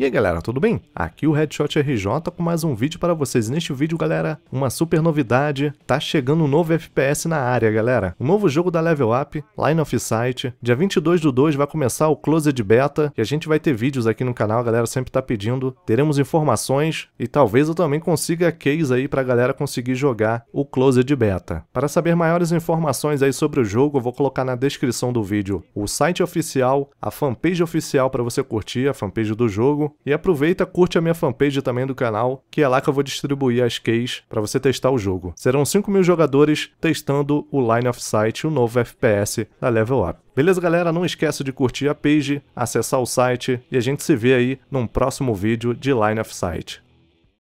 E aí galera, tudo bem? Aqui o Headshot RJ com mais um vídeo para vocês. Neste vídeo, galera, uma super novidade, tá chegando um novo FPS na área, galera. O um novo jogo da Level Up, Line of Sight. Dia 22 do 2 vai começar o Closed Beta e a gente vai ter vídeos aqui no canal, a galera sempre tá pedindo. Teremos informações e talvez eu também consiga case aí pra galera conseguir jogar o Closed Beta. Para saber maiores informações aí sobre o jogo, eu vou colocar na descrição do vídeo o site oficial, a fanpage oficial para você curtir, a fanpage do jogo e aproveita, curte a minha fanpage também do canal, que é lá que eu vou distribuir as keys para você testar o jogo. Serão 5 mil jogadores testando o Line of Sight, o novo FPS da Level Up. Beleza, galera? Não esquece de curtir a page, acessar o site e a gente se vê aí num próximo vídeo de Line of Sight.